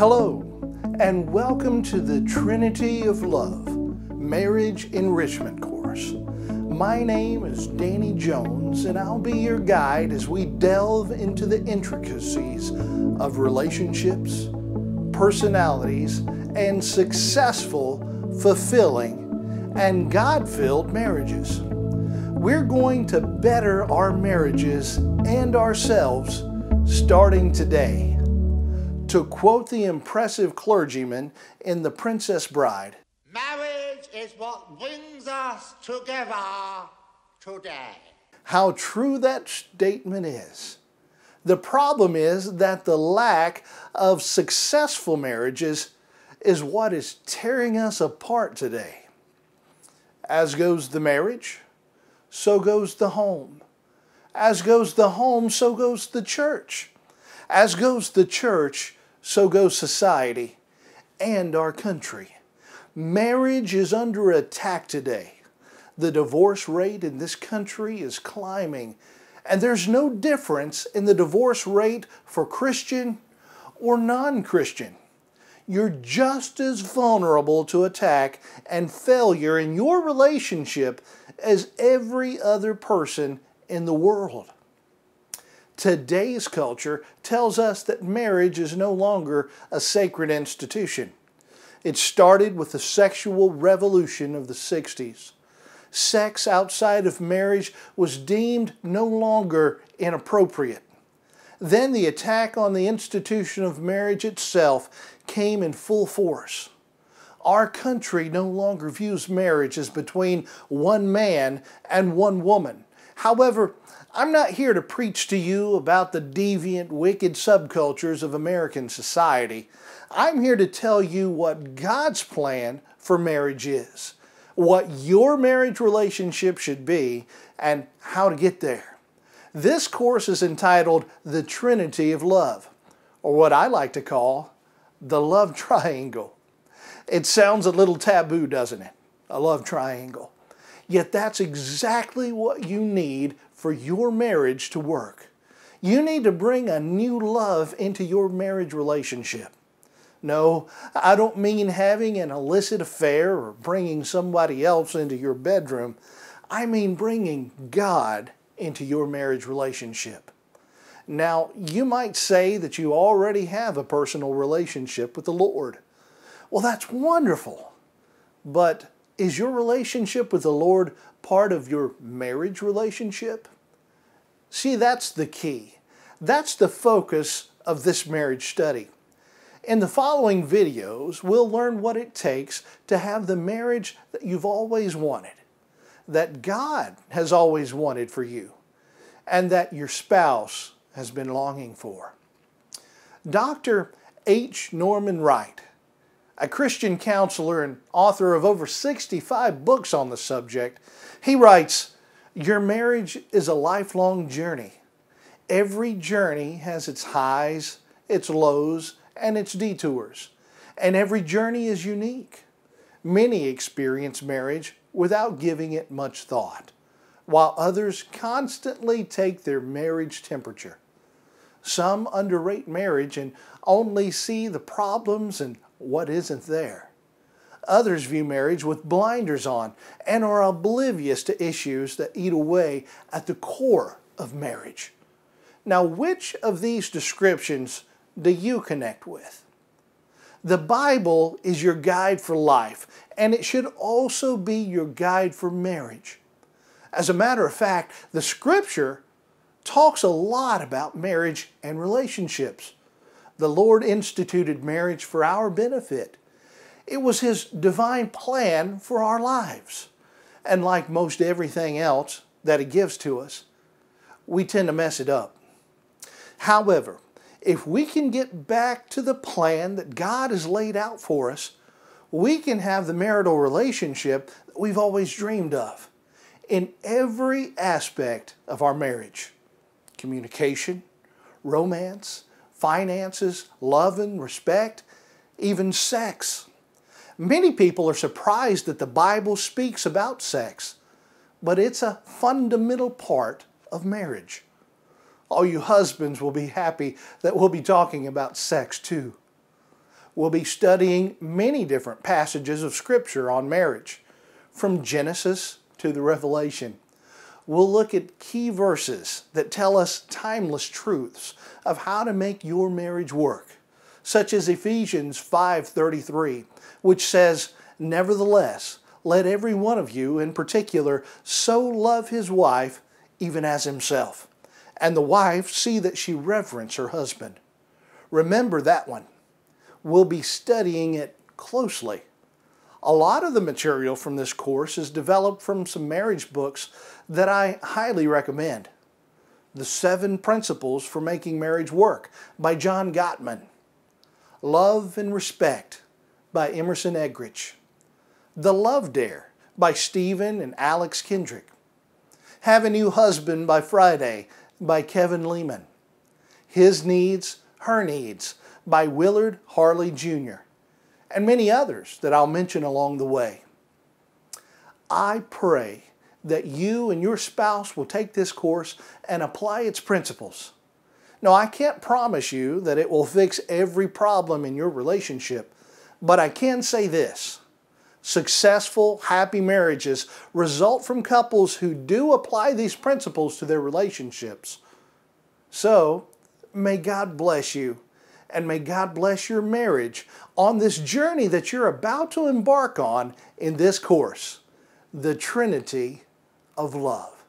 Hello, and welcome to the Trinity of Love Marriage Enrichment Course. My name is Danny Jones, and I'll be your guide as we delve into the intricacies of relationships, personalities, and successful, fulfilling, and God filled marriages. We're going to better our marriages and ourselves starting today to quote the impressive clergyman in The Princess Bride. Marriage is what brings us together today. How true that statement is. The problem is that the lack of successful marriages is what is tearing us apart today. As goes the marriage, so goes the home. As goes the home, so goes the church. As goes the church, so goes society and our country. Marriage is under attack today. The divorce rate in this country is climbing, and there's no difference in the divorce rate for Christian or non Christian. You're just as vulnerable to attack and failure in your relationship as every other person in the world. Today's culture tells us that marriage is no longer a sacred institution. It started with the sexual revolution of the 60s. Sex outside of marriage was deemed no longer inappropriate. Then the attack on the institution of marriage itself came in full force. Our country no longer views marriage as between one man and one woman. However, I'm not here to preach to you about the deviant, wicked subcultures of American society. I'm here to tell you what God's plan for marriage is, what your marriage relationship should be, and how to get there. This course is entitled The Trinity of Love, or what I like to call the love triangle. It sounds a little taboo, doesn't it? A love triangle. Yet that's exactly what you need for your marriage to work. You need to bring a new love into your marriage relationship. No, I don't mean having an illicit affair or bringing somebody else into your bedroom. I mean bringing God into your marriage relationship. Now, you might say that you already have a personal relationship with the Lord. Well, that's wonderful. But is your relationship with the Lord part of your marriage relationship? See, that's the key. That's the focus of this marriage study. In the following videos, we'll learn what it takes to have the marriage that you've always wanted, that God has always wanted for you, and that your spouse has been longing for. Dr. H. Norman Wright a Christian counselor and author of over 65 books on the subject, he writes, Your marriage is a lifelong journey. Every journey has its highs, its lows, and its detours. And every journey is unique. Many experience marriage without giving it much thought, while others constantly take their marriage temperature. Some underrate marriage and only see the problems and what isn't there. Others view marriage with blinders on and are oblivious to issues that eat away at the core of marriage. Now, which of these descriptions do you connect with? The Bible is your guide for life, and it should also be your guide for marriage. As a matter of fact, the scripture talks a lot about marriage and relationships. The Lord instituted marriage for our benefit. It was His divine plan for our lives. And like most everything else that He gives to us, we tend to mess it up. However, if we can get back to the plan that God has laid out for us, we can have the marital relationship that we've always dreamed of in every aspect of our marriage communication, romance, finances, love and respect, even sex. Many people are surprised that the Bible speaks about sex, but it's a fundamental part of marriage. All you husbands will be happy that we'll be talking about sex too. We'll be studying many different passages of Scripture on marriage, from Genesis to the Revelation we'll look at key verses that tell us timeless truths of how to make your marriage work, such as Ephesians 5:33, which says, "Nevertheless, let every one of you in particular so love his wife even as himself, and the wife see that she reverence her husband." Remember that one. We'll be studying it closely a lot of the material from this course is developed from some marriage books that I highly recommend. The Seven Principles for Making Marriage Work by John Gottman. Love and Respect by Emerson Eggerich. The Love Dare by Stephen and Alex Kendrick. Have a New Husband by Friday by Kevin Lehman. His Needs, Her Needs by Willard Harley Jr and many others that I'll mention along the way. I pray that you and your spouse will take this course and apply its principles. Now, I can't promise you that it will fix every problem in your relationship, but I can say this. Successful, happy marriages result from couples who do apply these principles to their relationships. So, may God bless you and may God bless your marriage on this journey that you're about to embark on in this course, the Trinity of Love.